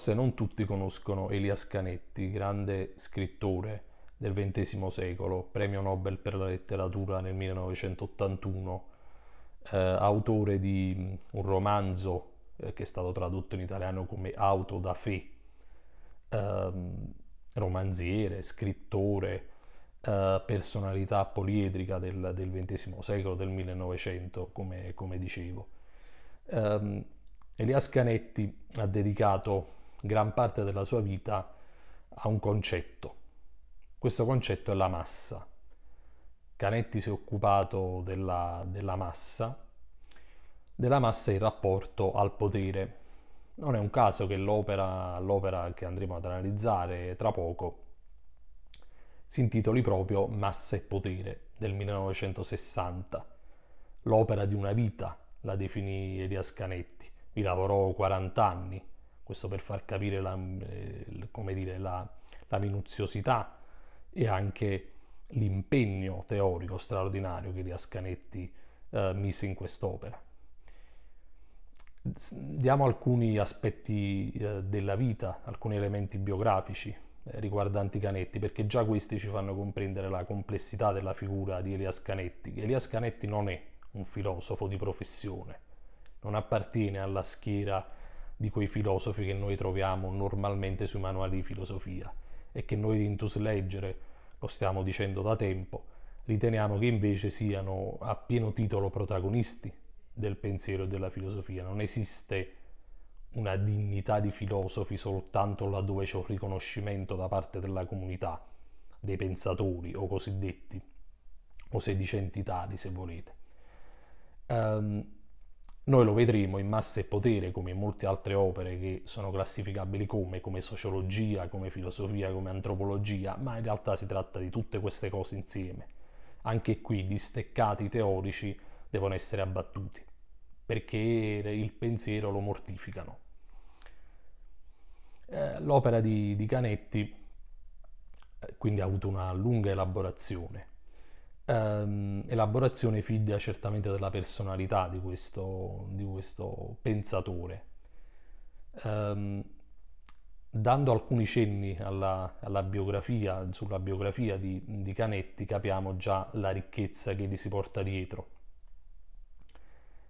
Forse non tutti conoscono Elias Canetti, grande scrittore del XX secolo, premio Nobel per la letteratura nel 1981, eh, autore di un romanzo eh, che è stato tradotto in italiano come Auto da Fe, eh, romanziere, scrittore, eh, personalità poliedrica del, del, XX secolo, del 1900, come, come dicevo. Ehm, Elias Canetti ha dedicato gran parte della sua vita a un concetto. Questo concetto è la massa. Canetti si è occupato della, della massa, della massa in rapporto al potere. Non è un caso che l'opera, l'opera che andremo ad analizzare tra poco si intitoli proprio Massa e potere del 1960. L'opera di una vita, la definì Elias Canetti. Vi lavorò 40 anni, questo per far capire la, eh, dire, la, la minuziosità e anche l'impegno teorico straordinario che Riascanetti eh, mise in quest'opera. Diamo alcuni aspetti eh, della vita, alcuni elementi biografici eh, riguardanti Canetti, perché già questi ci fanno comprendere la complessità della figura di Elias Canetti. Elias Canetti non è un filosofo di professione, non appartiene alla schiera di quei filosofi che noi troviamo normalmente sui manuali di filosofia e che noi di intus leggere, lo stiamo dicendo da tempo, riteniamo che invece siano a pieno titolo protagonisti del pensiero e della filosofia. Non esiste una dignità di filosofi soltanto laddove c'è un riconoscimento da parte della comunità, dei pensatori o cosiddetti, o sedicentitari se volete. Um, noi lo vedremo in Massa e Potere, come in molte altre opere che sono classificabili come, come sociologia, come filosofia, come antropologia, ma in realtà si tratta di tutte queste cose insieme. Anche qui gli steccati teorici devono essere abbattuti, perché il pensiero lo mortificano. Eh, l'opera di, di Canetti eh, quindi ha avuto una lunga elaborazione ehm, elaborazione figlia certamente della personalità di questo, di questo pensatore. Ehm, dando alcuni cenni alla, alla biografia, sulla biografia di, di, Canetti, capiamo già la ricchezza che gli si porta dietro.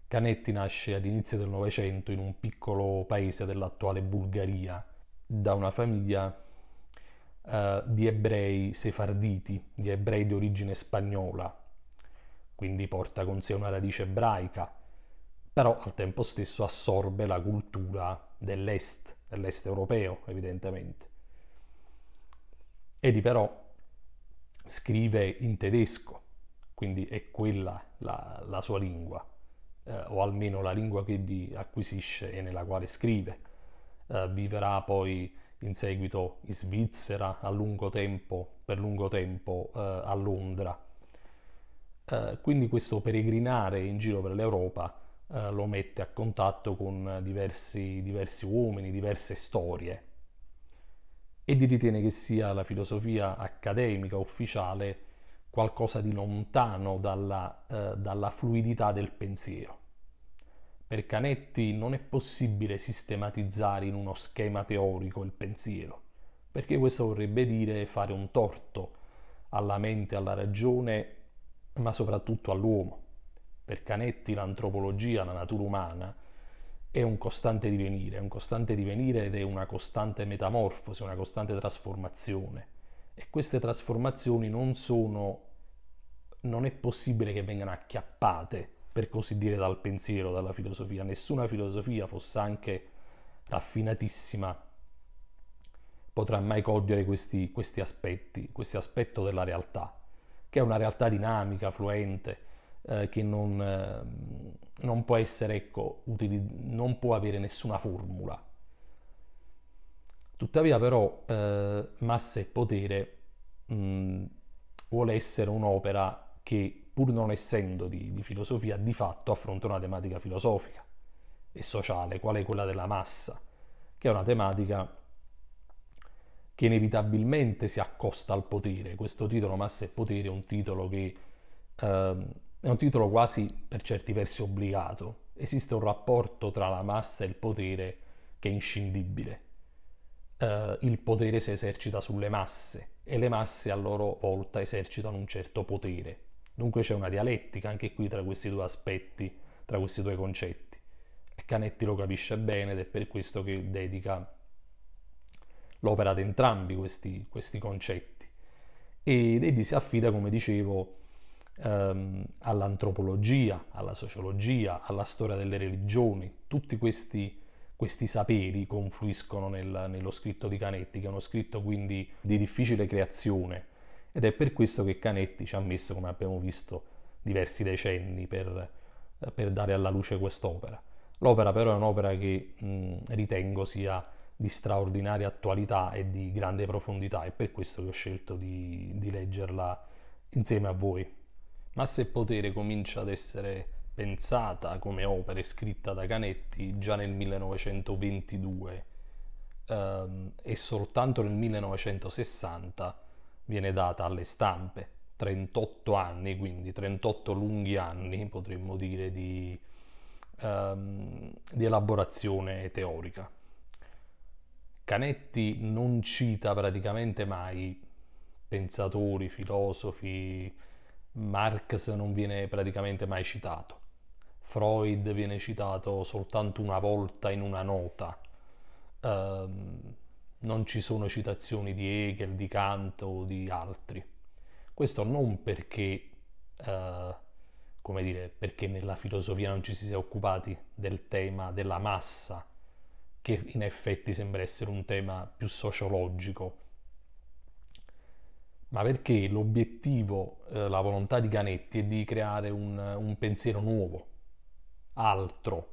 Canetti nasce ad inizio del Novecento in un piccolo paese dell'attuale Bulgaria, da una famiglia eh, di ebrei sefarditi, di ebrei di origine spagnola, quindi porta con sé una radice ebraica, però al tempo stesso assorbe la cultura dell'est, dell'est europeo evidentemente. Edi però scrive in tedesco, quindi è quella la, la sua lingua, eh, o almeno la lingua che acquisisce e nella quale scrive. Eh, viverà poi in seguito in Svizzera, a lungo tempo, per lungo tempo eh, a Londra. Eh, quindi questo peregrinare in giro per l'Europa eh, lo mette a contatto con diversi, diversi uomini, diverse storie Egli ritiene che sia la filosofia accademica ufficiale qualcosa di lontano dalla, eh, dalla fluidità del pensiero. Per Canetti non è possibile sistematizzare in uno schema teorico il pensiero, perché questo vorrebbe dire fare un torto alla mente, alla ragione, ma soprattutto all'uomo. Per Canetti l'antropologia, la natura umana, è un costante divenire, è un costante divenire ed è una costante metamorfosi, una costante trasformazione. E queste trasformazioni non sono, non è possibile che vengano acchiappate per così dire, dal pensiero, dalla filosofia. Nessuna filosofia, fosse anche raffinatissima, potrà mai cogliere questi, questi aspetti, questo aspetto della realtà, che è una realtà dinamica, fluente, eh, che non, eh, non, può essere, ecco, utili- non può avere nessuna formula. Tuttavia però eh, Massa e Potere mh, vuole essere un'opera che pur non essendo di, di filosofia, di fatto affronta una tematica filosofica e sociale, quale quella della massa, che è una tematica che inevitabilmente si accosta al potere. Questo titolo Massa e Potere è un titolo che eh, è un titolo quasi per certi versi obbligato. Esiste un rapporto tra la massa e il potere che è inscindibile. Eh, il potere si esercita sulle masse e le masse a loro volta esercitano un certo potere Dunque c'è una dialettica anche qui tra questi due aspetti, tra questi due concetti. E Canetti lo capisce bene ed è per questo che dedica l'opera ad entrambi questi, questi concetti. Ed egli si affida, come dicevo, ehm, all'antropologia, alla sociologia, alla storia delle religioni. Tutti questi, questi saperi confluiscono nel, nello scritto di Canetti, che è uno scritto quindi di difficile creazione, ed è per questo che Canetti ci ha messo, come abbiamo visto, diversi decenni per, per dare alla luce quest'opera. L'opera però è un'opera che mh, ritengo sia di straordinaria attualità e di grande profondità è per questo che ho scelto di, di leggerla insieme a voi. Ma se potere comincia ad essere pensata come opera scritta da Canetti già nel 1922 ehm, e soltanto nel 1960 viene data alle stampe. 38 anni, quindi 38 lunghi anni, potremmo dire, di, um, di elaborazione teorica. Canetti non cita praticamente mai pensatori, filosofi, Marx non viene praticamente mai citato, Freud viene citato soltanto una volta in una nota. Um, non ci sono citazioni di Hegel, di Kant o di altri. Questo non perché, eh, come dire, perché nella filosofia non ci si sia occupati del tema della massa, che in effetti sembra essere un tema più sociologico, ma perché l'obiettivo, eh, la volontà di Ganetti è di creare un, un pensiero nuovo, altro,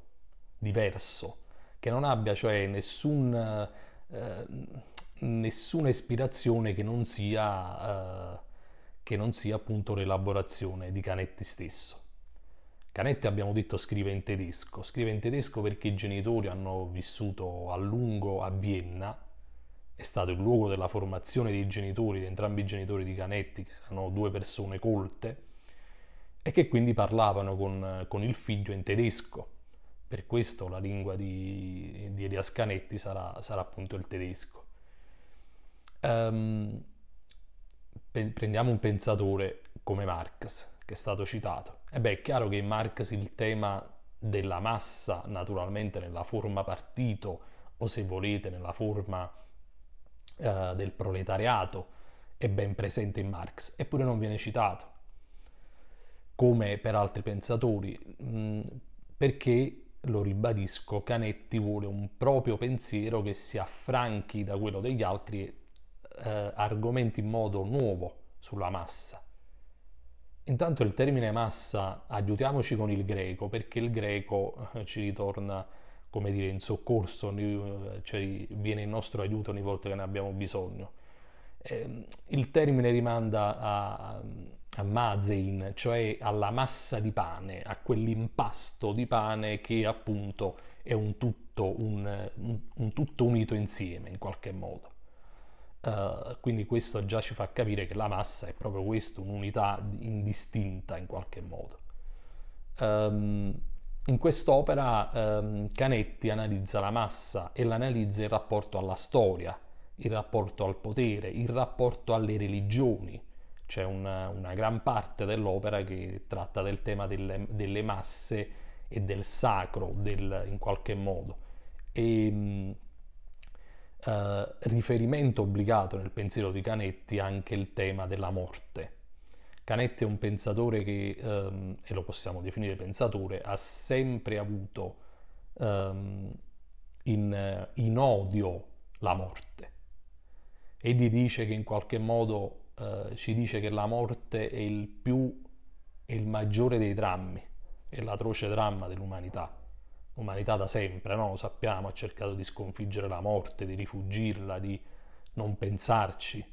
diverso, che non abbia cioè nessun eh, nessuna ispirazione che non sia, eh, che non sia appunto l'elaborazione di Canetti stesso. Canetti abbiamo detto scrive in tedesco, scrive in tedesco perché i genitori hanno vissuto a lungo a Vienna, è stato il luogo della formazione dei genitori, di entrambi i genitori di Canetti, che erano due persone colte, e che quindi parlavano con, con il figlio in tedesco per questo la lingua di, di Elias Canetti sarà, sarà, appunto il tedesco. Um, prendiamo un pensatore come Marx, che è stato citato. E beh, è chiaro che in Marx il tema della massa, naturalmente nella forma partito o se volete nella forma eh, del proletariato, è ben presente in Marx, eppure non viene citato, come per altri pensatori, mh, mm, perché lo ribadisco, Canetti vuole un proprio pensiero che si affranchi da quello degli altri e eh, argomenti in modo nuovo sulla massa. Intanto il termine massa, aiutiamoci con il greco, perché il greco eh, ci ritorna, come dire, in soccorso, cioè viene in nostro aiuto ogni volta che ne abbiamo bisogno eh, il termine rimanda a, a mazein, cioè alla massa di pane, a quell'impasto di pane che appunto è un tutto, un, un, un tutto unito insieme in qualche modo. Uh, quindi questo già ci fa capire che la massa è proprio questo, un'unità indistinta in qualche modo. Um, in quest'opera um, Canetti analizza la massa e l'analizza in rapporto alla storia, il rapporto al potere, il rapporto alle religioni. C'è una, una gran parte dell'opera che tratta del tema delle, delle masse e del sacro, del, in qualche modo. E, mm, eh, riferimento obbligato nel pensiero di Canetti anche il tema della morte. Canetti è un pensatore che, ehm, e lo possiamo definire pensatore, ha sempre avuto ehm, in, in odio la morte Egli dice che in qualche modo eh, ci dice che la morte è il più e il maggiore dei drammi, è l'atroce dramma dell'umanità. L'umanità da sempre, no? lo sappiamo, ha cercato di sconfiggere la morte, di rifugirla, di non pensarci.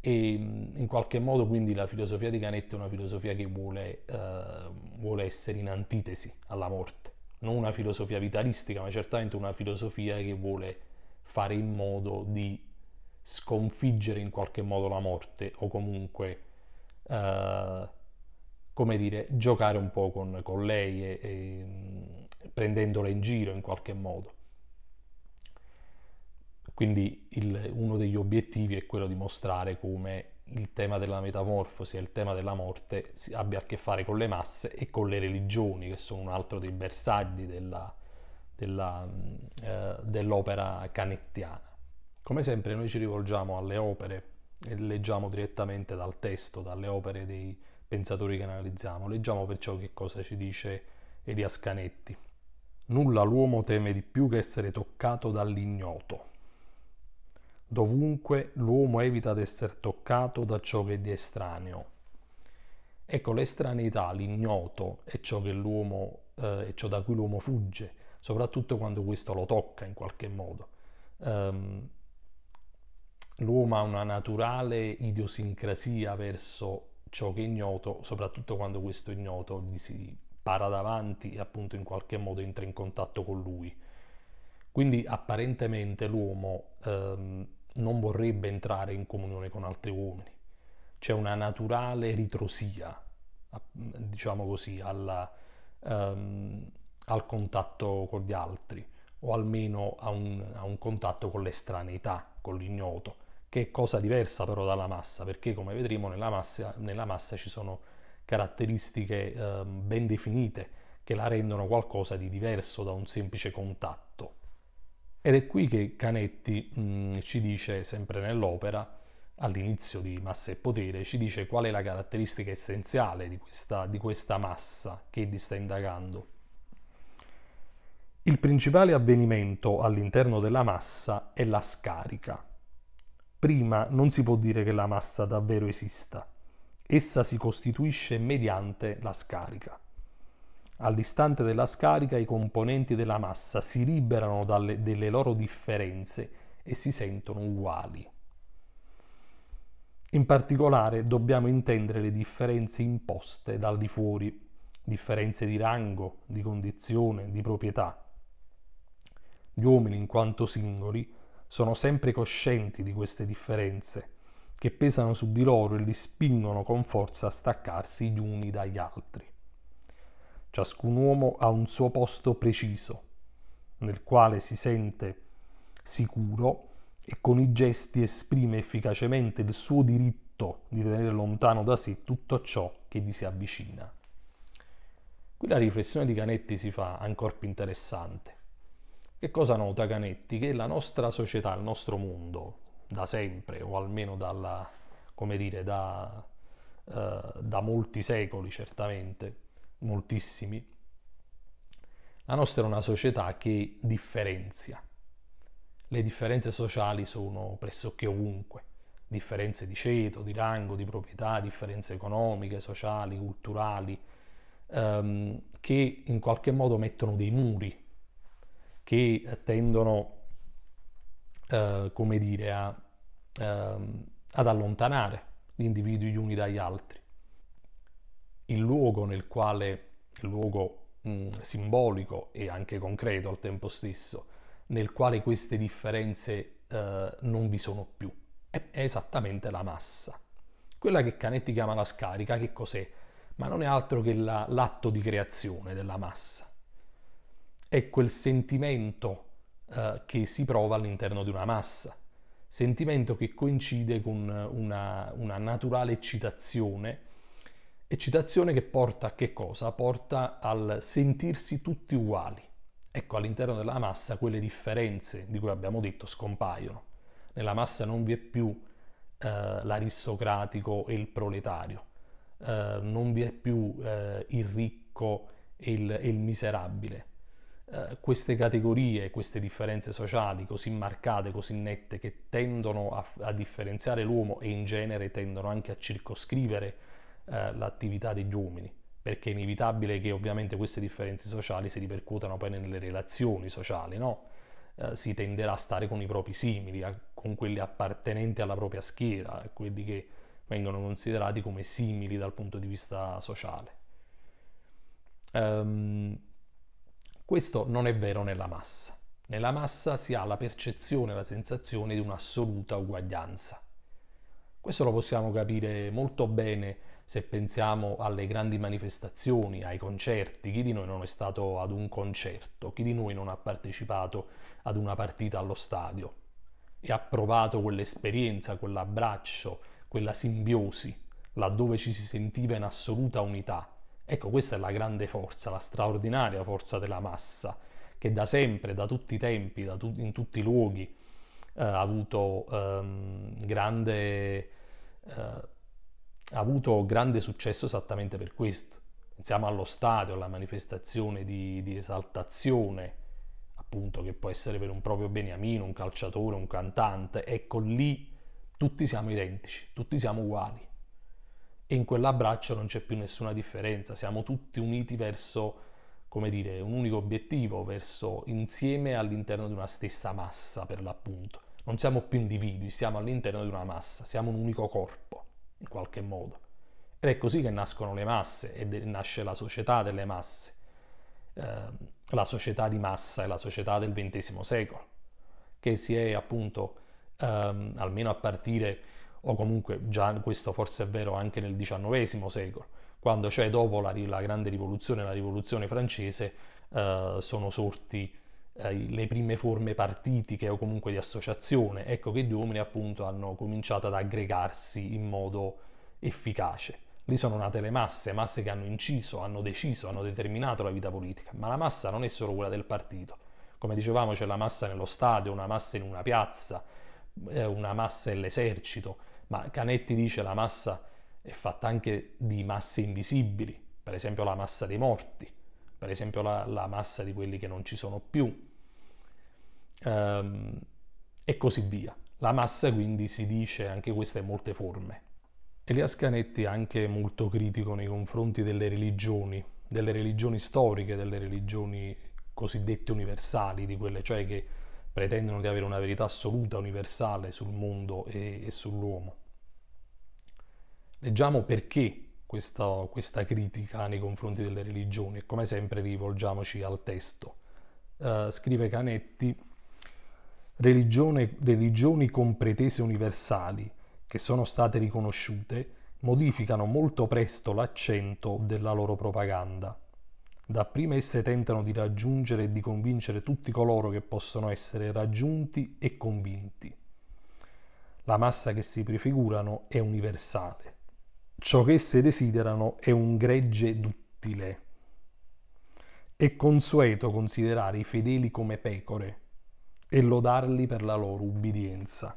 E mm, in qualche modo quindi la filosofia di Canetti è una filosofia che vuole, eh, vuole essere in antitesi alla morte, non una filosofia vitalistica, ma certamente una filosofia che vuole fare in modo di sconfiggere in qualche modo la morte o comunque, eh, come dire, giocare un po' con, con lei e, e, mm, prendendola in giro in qualche modo. Quindi il, uno degli obiettivi è quello di mostrare come il tema della metamorfosi e il tema della morte abbia a che fare con le masse e con le religioni, che sono un altro dei bersagli della, della, mm, eh, dell'opera canettiana. Come sempre noi ci rivolgiamo alle opere e leggiamo direttamente dal testo, dalle opere dei pensatori che analizziamo, leggiamo perciò che cosa ci dice Elia Scanetti. Nulla l'uomo teme di più che essere toccato dall'ignoto. Dovunque l'uomo evita di essere toccato da ciò che è di estraneo. Ecco, l'estraneità, l'ignoto, è ciò, eh, è ciò da cui l'uomo fugge, soprattutto quando questo lo tocca in qualche modo. Um, l'uomo ha una naturale idiosincrasia verso ciò che è ignoto, soprattutto quando questo ignoto gli si para davanti e appunto in qualche modo entra in contatto con lui. Quindi apparentemente l'uomo ehm, non vorrebbe entrare in comunione con altri uomini. C'è una naturale ritrosia, diciamo così, alla, ehm, al contatto con gli altri o almeno a un, a un contatto con l'estraneità, con l'ignoto che è cosa diversa però dalla massa, perché come vedremo nella massa, nella massa ci sono caratteristiche eh, ben definite che la rendono qualcosa di diverso da un semplice contatto. Ed è qui che Canetti mh, mm, ci dice, sempre nell'opera, all'inizio di Massa e Potere, ci dice qual è la caratteristica essenziale di questa, di questa massa che egli sta indagando. Il principale avvenimento all'interno della massa è la scarica, Prima non si può dire che la massa davvero esista. Essa si costituisce mediante la scarica. All'istante della scarica i componenti della massa si liberano dalle, delle loro differenze e si sentono uguali. In particolare dobbiamo intendere le differenze imposte dal di fuori, differenze di rango, di condizione, di proprietà. Gli uomini, in quanto singoli, sono sempre coscienti di queste differenze che pesano su di loro e li spingono con forza a staccarsi gli uni dagli altri. Ciascun uomo ha un suo posto preciso, nel quale si sente sicuro e con i gesti esprime efficacemente il suo diritto di tenere lontano da sé tutto ciò che gli si avvicina. Qui la riflessione di Canetti si fa ancora più interessante. Che cosa nota Canetti? Che la nostra società, il nostro mondo, da sempre, o almeno dalla, come dire, da, eh, da molti secoli certamente, moltissimi, la nostra è una società che differenzia. Le differenze sociali sono pressoché ovunque, differenze di ceto, di rango, di proprietà, differenze economiche, sociali, culturali, ehm, che in qualche modo mettono dei muri che tendono, eh, come dire, a, eh, ad allontanare gli individui gli uni dagli altri. Il luogo nel quale, il luogo mh, mm, simbolico e anche concreto al tempo stesso, nel quale queste differenze eh, non vi sono più, è, è esattamente la massa. Quella che Canetti chiama la scarica, che cos'è? Ma non è altro che la, l'atto di creazione della massa è quel sentimento eh, che si prova all'interno di una massa, sentimento che coincide con eh, una, una naturale eccitazione, eccitazione che porta a che cosa? Porta al sentirsi tutti uguali. Ecco, all'interno della massa quelle differenze di cui abbiamo detto scompaiono. Nella massa non vi è più eh, l'aristocratico e il proletario, eh, non vi è più eh, il ricco e il, e il miserabile, eh, queste categorie, queste differenze sociali così marcate, così nette, che tendono a, a differenziare l'uomo e in genere tendono anche a circoscrivere eh, l'attività degli uomini, perché è inevitabile che ovviamente queste differenze sociali si ripercuotano poi nelle relazioni sociali, no? eh, si tenderà a stare con i propri simili, a, con quelli appartenenti alla propria schiera, quelli che vengono considerati come simili dal punto di vista sociale. Um, questo non è vero nella massa. Nella massa si ha la percezione, la sensazione di un'assoluta uguaglianza. Questo lo possiamo capire molto bene se pensiamo alle grandi manifestazioni, ai concerti. Chi di noi non è stato ad un concerto? Chi di noi non ha partecipato ad una partita allo stadio? E ha provato quell'esperienza, quell'abbraccio, quella simbiosi, laddove ci si sentiva in assoluta unità, Ecco, questa è la grande forza, la straordinaria forza della massa, che da sempre, da tutti i tempi, tu- in tutti i luoghi, eh, ha avuto ehm, grande eh, ha avuto grande successo esattamente per questo. Pensiamo allo stadio, alla manifestazione di, di, esaltazione, appunto, che può essere per un proprio beniamino, un calciatore, un cantante. Ecco lì tutti siamo identici, tutti siamo uguali e in quell'abbraccio non c'è più nessuna differenza, siamo tutti uniti verso, come dire, un unico obiettivo, verso insieme all'interno di una stessa massa per l'appunto. Non siamo più individui, siamo all'interno di una massa, siamo un unico corpo, in qualche modo. Ed è così che nascono le masse e nasce la società delle masse, eh, la società di massa e la società del XX secolo, che si è appunto, ehm, almeno a partire o comunque già questo forse è vero anche nel XIX secolo, quando cioè dopo la, la grande rivoluzione, la rivoluzione francese, eh, sono sorti eh, le prime forme partitiche o comunque di associazione, ecco che gli uomini appunto hanno cominciato ad aggregarsi in modo efficace. Lì sono nate le masse, masse che hanno inciso, hanno deciso, hanno determinato la vita politica, ma la massa non è solo quella del partito. Come dicevamo c'è la massa nello stadio, una massa in una piazza, eh, una massa nell'esercito, ma Canetti dice la massa è fatta anche di masse invisibili, per esempio la massa dei morti, per esempio la, la massa di quelli che non ci sono più, ehm, e così via. La massa quindi si dice anche questa in molte forme. Elias Canetti è anche molto critico nei confronti delle religioni, delle religioni storiche, delle religioni cosiddette universali, di quelle cioè che pretendono di avere una verità assoluta, universale sul mondo e, e sull'uomo. Leggiamo perché questa, questa, critica nei confronti delle religioni e come sempre rivolgiamoci al testo. Uh, scrive Canetti, religioni con pretese universali che sono state riconosciute modificano molto presto l'accento della loro propaganda. Dapprima esse tentano di raggiungere e di convincere tutti coloro che possono essere raggiunti e convinti. La massa che si prefigurano è universale Ciò che esse desiderano è un gregge duttile. È consueto considerare i fedeli come pecore e lodarli per la loro ubbidienza.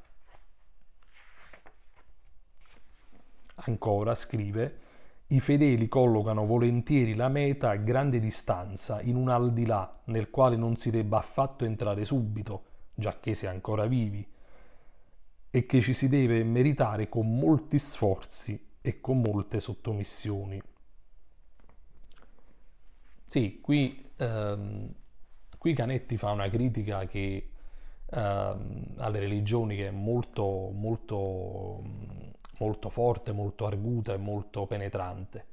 Ancora scrive, i fedeli collocano volentieri la meta a grande distanza, in un al di là nel quale non si debba affatto entrare subito, giacché si è ancora vivi, e che ci si deve meritare con molti sforzi e con molte sottomissioni. Sì, qui, ehm, qui Canetti fa una critica che, ehm, alle religioni che è molto, molto, molto forte, molto arguta e molto penetrante.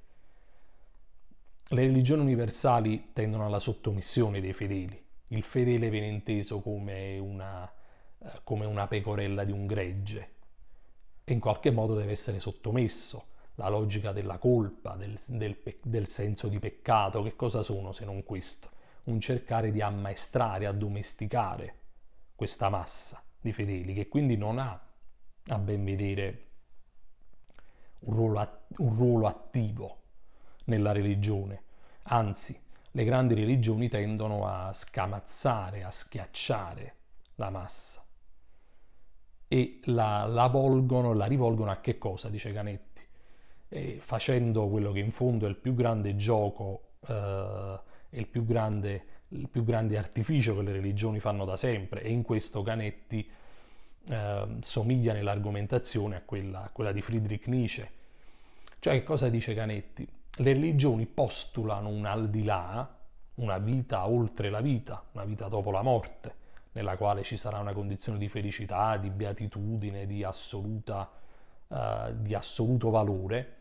Le religioni universali tendono alla sottomissione dei fedeli. Il fedele viene inteso come una, eh, come una pecorella di un gregge, e in qualche modo deve essere sottomesso. La logica della colpa, del, del, del senso di peccato, che cosa sono se non questo? Un cercare di ammaestrare, addomesticare questa massa di fedeli che quindi non ha, a ben vedere, un ruolo, un ruolo attivo nella religione. Anzi, le grandi religioni tendono a scamazzare, a schiacciare la massa e la, la volgono, la rivolgono a che cosa, dice Canetti, e facendo quello che in fondo è il più grande gioco eh, il più grande, il più grande artificio che le religioni fanno da sempre e in questo Canetti eh, somiglia nell'argomentazione a quella, a quella, di Friedrich Nietzsche. Cioè che cosa dice Canetti? Le religioni postulano un al di là, una vita oltre la vita, una vita dopo la morte, nella quale ci sarà una condizione di felicità, di beatitudine, di, assoluta, eh, di assoluto valore.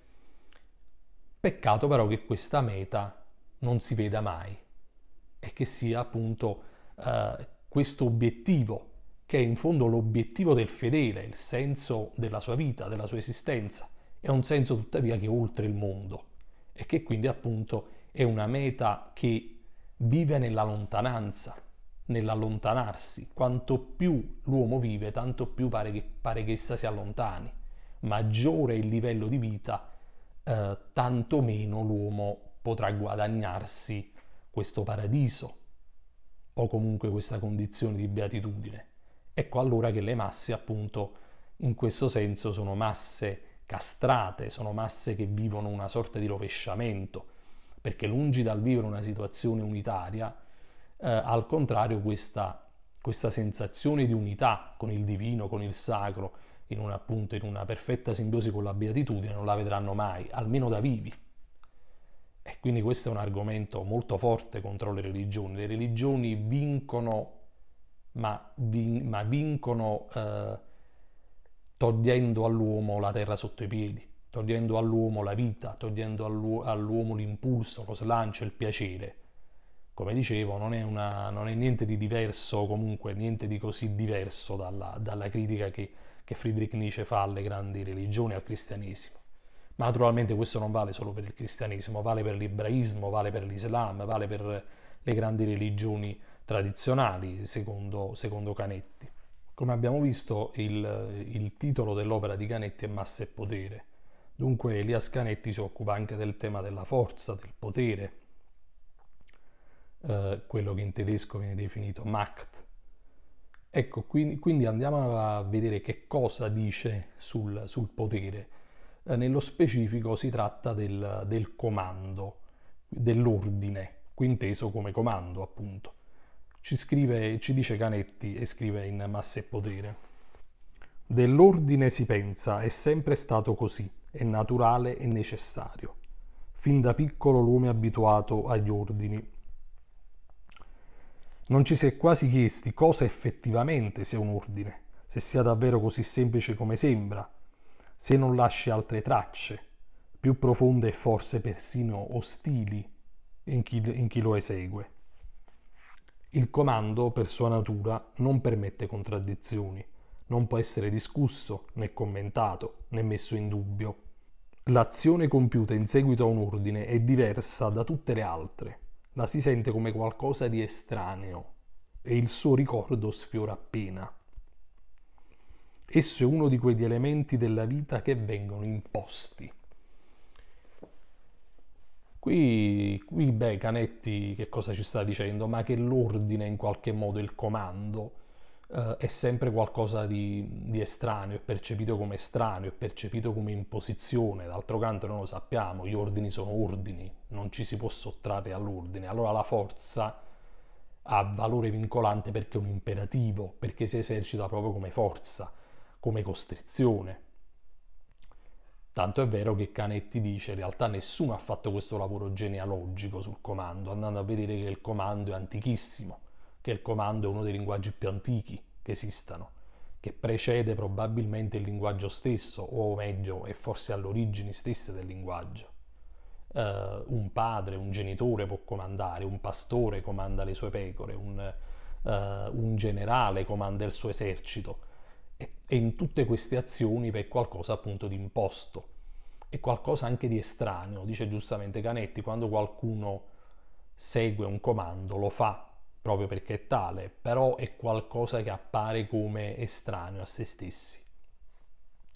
Peccato però che questa meta non si veda mai e che sia appunto eh, questo obiettivo, che è in fondo l'obiettivo del fedele, il senso della sua vita, della sua esistenza. È un senso tuttavia che è oltre il mondo e che quindi appunto è una meta che vive nella lontananza, nell'allontanarsi. Quanto più l'uomo vive, tanto più pare che, pare che essa si allontani. Maggiore il livello di vita, eh, tanto meno l'uomo potrà guadagnarsi questo paradiso o comunque questa condizione di beatitudine. Ecco allora che le masse, appunto, in questo senso sono masse castrate, sono masse che vivono una sorta di rovesciamento, perché lungi dal vivere una situazione unitaria, eh, al contrario questa, questa sensazione di unità con il divino, con il sacro, in una, appunto, in una perfetta simbiosi con la beatitudine, non la vedranno mai, almeno da vivi. E quindi questo è un argomento molto forte contro le religioni. Le religioni vincono, ma, vin, ma vincono eh, togliendo all'uomo la terra sotto i piedi, togliendo all'uomo la vita, togliendo all'uomo l'impulso, lo slancio, il piacere come dicevo, non è, una, non è, niente di diverso, comunque niente di così diverso dalla, dalla critica che, che, Friedrich Nietzsche fa alle grandi religioni, al cristianesimo. Ma naturalmente questo non vale solo per il cristianesimo, vale per l'ebraismo, vale per l'Islam, vale per le grandi religioni tradizionali, secondo, secondo Canetti. Come abbiamo visto, il, il titolo dell'opera di Canetti è Massa e Potere. Dunque Elias Canetti si occupa anche del tema della forza, del potere, eh, quello che in tedesco viene definito Macht. Ecco, quindi, quindi, andiamo a vedere che cosa dice sul, sul potere. Eh, nello specifico si tratta del, del comando, dell'ordine, qui inteso come comando appunto. Ci, scrive, ci dice Canetti e scrive in Massa e Potere. Dell'ordine si pensa, è sempre stato così, è naturale e necessario. Fin da piccolo l'uomo è abituato agli ordini, non ci si è quasi chiesti cosa effettivamente sia un ordine, se sia davvero così semplice come sembra, se non lasci altre tracce, più profonde e forse persino ostili in chi, in chi lo esegue. Il comando, per sua natura, non permette contraddizioni, non può essere discusso, né commentato, né messo in dubbio. L'azione compiuta in seguito a un ordine è diversa da tutte le altre, la si sente come qualcosa di estraneo e il suo ricordo sfiora appena. Esso è uno di quegli elementi della vita che vengono imposti. Qui, qui beh, Canetti che cosa ci sta dicendo? Ma che l'ordine è in qualche modo, il comando, eh, è sempre qualcosa di, di, estraneo, è percepito come estraneo, è percepito come imposizione, d'altro canto non lo sappiamo, gli ordini sono ordini, non ci si può sottrarre all'ordine, allora la forza ha valore vincolante perché è un imperativo, perché si esercita proprio come forza, come costrizione. Tanto è vero che Canetti dice in realtà nessuno ha fatto questo lavoro genealogico sul comando, andando a vedere che il comando è antichissimo che il comando è uno dei linguaggi più antichi che esistano, che precede probabilmente il linguaggio stesso, o meglio, è forse all'origine stessa del linguaggio. Uh, un padre, un genitore può comandare, un pastore comanda le sue pecore, un, uh, un generale comanda il suo esercito. E, e in tutte queste azioni per qualcosa appunto di imposto, è qualcosa anche di estraneo. Dice giustamente Canetti, quando qualcuno segue un comando lo fa proprio perché è tale, però è qualcosa che appare come estraneo a se stessi.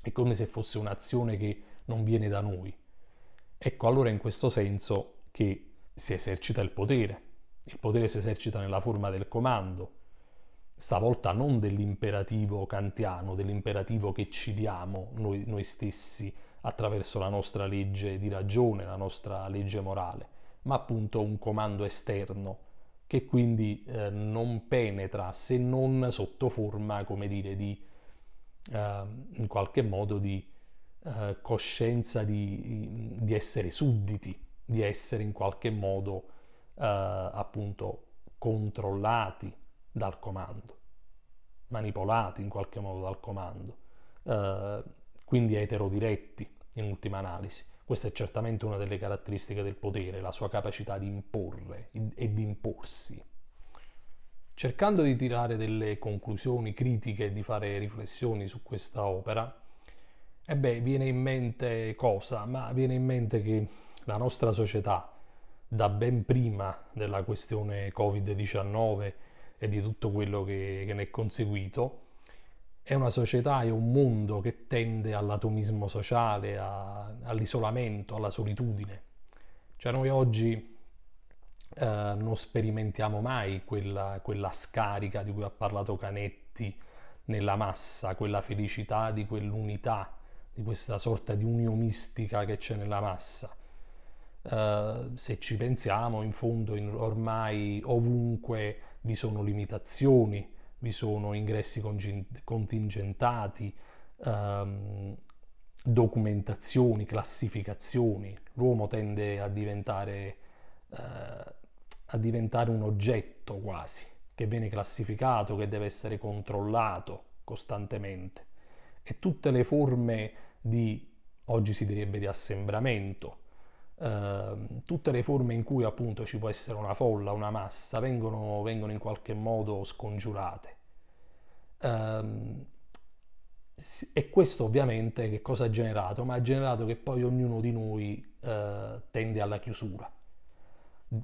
È come se fosse un'azione che non viene da noi. Ecco allora in questo senso che si esercita il potere. Il potere si esercita nella forma del comando, stavolta non dell'imperativo kantiano, dell'imperativo che ci diamo noi, noi stessi attraverso la nostra legge di ragione, la nostra legge morale, ma appunto un comando esterno che quindi eh, non penetra se non sotto forma, come dire, di eh, in qualche modo di eh, coscienza di, di, essere sudditi, di essere in qualche modo eh, appunto controllati dal comando, manipolati in qualche modo dal comando, eh, quindi eterodiretti in ultima analisi. Questa è certamente una delle caratteristiche del potere, la sua capacità di imporre e di imporsi. Cercando di tirare delle conclusioni critiche e di fare riflessioni su questa opera, e eh viene in mente cosa? Ma viene in mente che la nostra società, da ben prima della questione Covid-19 e di tutto quello che, che ne è conseguito, è una società, è un mondo che tende all'atomismo sociale, a, all'isolamento, alla solitudine. Cioè noi oggi eh, non sperimentiamo mai quella, quella, scarica di cui ha parlato Canetti nella massa, quella felicità di quell'unità, di questa sorta di unione mistica che c'è nella massa. Eh, se ci pensiamo, in fondo in, ormai ovunque vi sono limitazioni, vi sono ingressi contingentati, ehm, documentazioni, classificazioni. L'uomo tende a diventare, eh, a diventare un oggetto quasi, che viene classificato, che deve essere controllato costantemente. E tutte le forme di, oggi si direbbe di assembramento, Ehm, tutte le forme in cui appunto ci può essere una folla, una massa, vengono, vengono in qualche modo scongiurate. Ehm, e questo ovviamente che cosa ha generato? Ma ha generato che poi ognuno di noi eh, tende alla chiusura.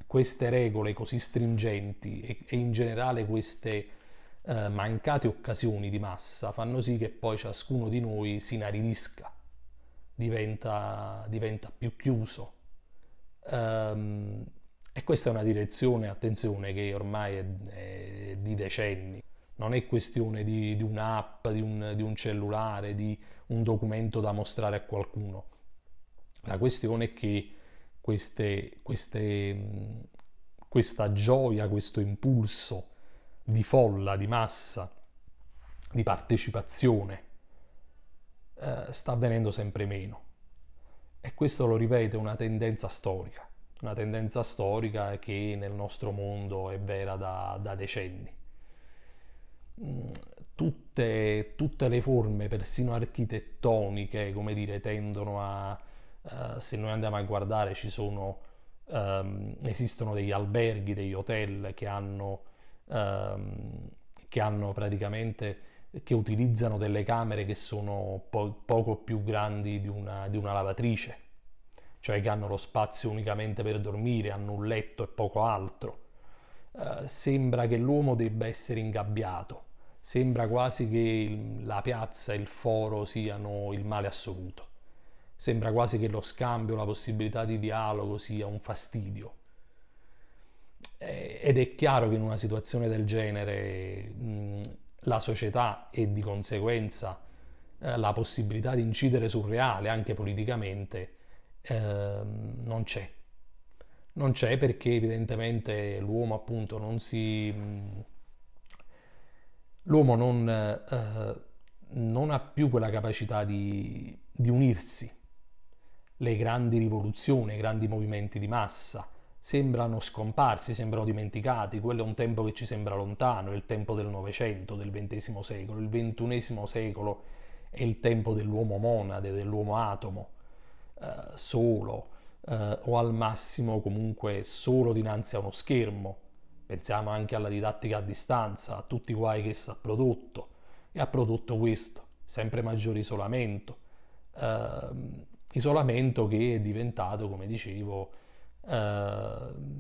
Queste regole così stringenti e, e in generale queste eh, mancate occasioni di massa fanno sì che poi ciascuno di noi si inaridisca, diventa, diventa più chiuso, Ehm, e questa è una direzione, attenzione, che ormai è, è di decenni. Non è questione di, di un'app, di un, di un cellulare, di un documento da mostrare a qualcuno. La questione è che queste, queste, questa gioia, questo impulso di folla, di massa, di partecipazione eh, sta avvenendo sempre meno. E questo, lo ripete una tendenza storica, una tendenza storica che nel nostro mondo è vera da, da decenni. Mm, tutte, tutte, le forme, persino architettoniche, come dire, tendono a... Uh, se noi andiamo a guardare ci sono... Um, esistono degli alberghi, degli hotel che hanno, um, che hanno praticamente che utilizzano delle camere che sono po- poco più grandi di una, di una lavatrice, cioè che hanno lo spazio unicamente per dormire, hanno un letto e poco altro. Uh, sembra che l'uomo debba essere ingabbiato, sembra quasi che il, la piazza e il foro siano il male assoluto, sembra quasi che lo scambio, la possibilità di dialogo sia un fastidio. E, eh, ed è chiaro che in una situazione del genere mh, la società e di conseguenza eh, la possibilità di incidere sul reale anche politicamente eh, non c'è. Non c'è perché evidentemente l'uomo appunto non si... Mm, l'uomo non, eh, non ha più quella capacità di, di unirsi. Le grandi rivoluzioni, i grandi movimenti di massa, sembrano scomparsi, sembrano dimenticati, quello è un tempo che ci sembra lontano, è il tempo del Novecento, del XX secolo, il XXI secolo è il tempo dell'uomo monade, dell'uomo atomo, eh, solo eh, o al massimo comunque solo dinanzi a uno schermo. Pensiamo anche alla didattica a distanza, a tutti i guai che essa ha prodotto e ha prodotto questo, sempre maggiore isolamento, eh, isolamento che è diventato, come dicevo, eh,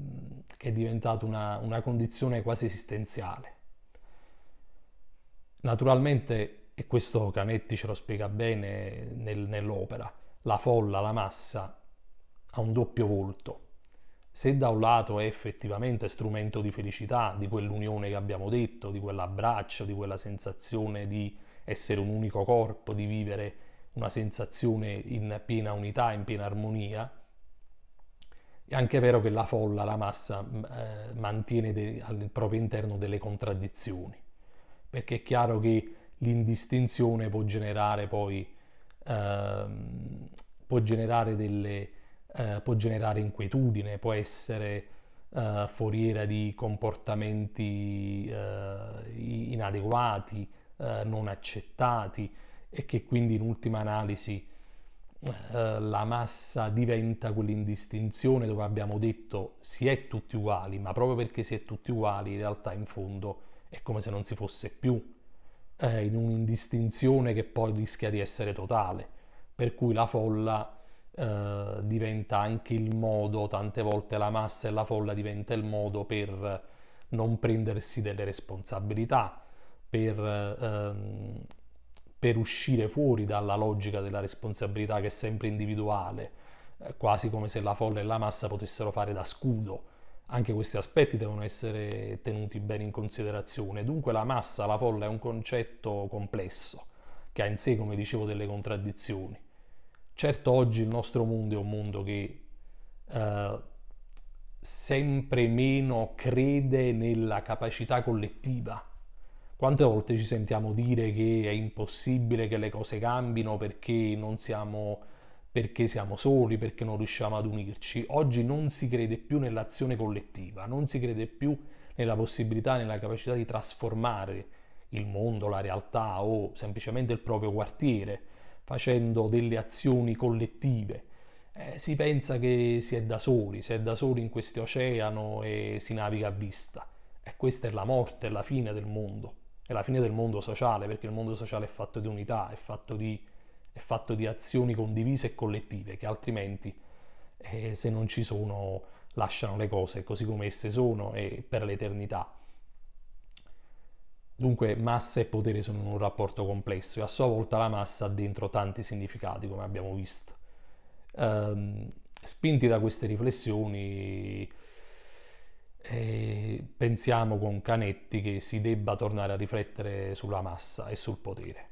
che è diventata una, una condizione quasi esistenziale. Naturalmente, e questo Canetti ce lo spiega bene nel, nell'opera, la folla, la massa, ha un doppio volto. Se da un lato è effettivamente strumento di felicità, di quell'unione che abbiamo detto, di quell'abbraccio, di quella sensazione di essere un unico corpo, di vivere una sensazione in piena unità, in piena armonia, è anche vero che la folla, la massa, eh, mantiene de- al proprio interno delle contraddizioni, perché è chiaro che l'indistinzione può generare poi eh, può generare delle eh, può generare inquietudine, può essere eh, foriera di comportamenti eh, inadeguati, eh, non accettati e che quindi in ultima analisi eh, la massa diventa quell'indistinzione dove abbiamo detto si è tutti uguali, ma proprio perché si è tutti uguali in realtà in fondo è come se non si fosse più, eh, in un'indistinzione che poi rischia di essere totale, per cui la folla eh, diventa anche il modo, tante volte la massa e la folla diventa il modo per non prendersi delle responsabilità, per ehm, per uscire fuori dalla logica della responsabilità che è sempre individuale, eh, quasi come se la folla e la massa potessero fare da scudo. Anche questi aspetti devono essere tenuti bene in considerazione. Dunque la massa, la folla è un concetto complesso, che ha in sé, come dicevo, delle contraddizioni. Certo oggi il nostro mondo è un mondo che eh, sempre meno crede nella capacità collettiva quante volte ci sentiamo dire che è impossibile che le cose cambino perché siamo, perché siamo soli, perché non riusciamo ad unirci. Oggi non si crede più nell'azione collettiva, non si crede più nella possibilità, nella capacità di trasformare il mondo, la realtà o semplicemente il proprio quartiere facendo delle azioni collettive. Eh, si pensa che si è da soli, si è da soli in questo oceano e si naviga a vista. E questa è la morte, la fine del mondo è la fine del mondo sociale, perché il mondo sociale è fatto di unità, è fatto di, è fatto di azioni condivise e collettive, che altrimenti eh, se non ci sono lasciano le cose così come esse sono e per l'eternità. Dunque massa e potere sono in un rapporto complesso e a sua volta la massa ha dentro tanti significati, come abbiamo visto. Ehm, spinti da queste riflessioni, e pensiamo con Canetti che si debba tornare a riflettere sulla massa e sul potere.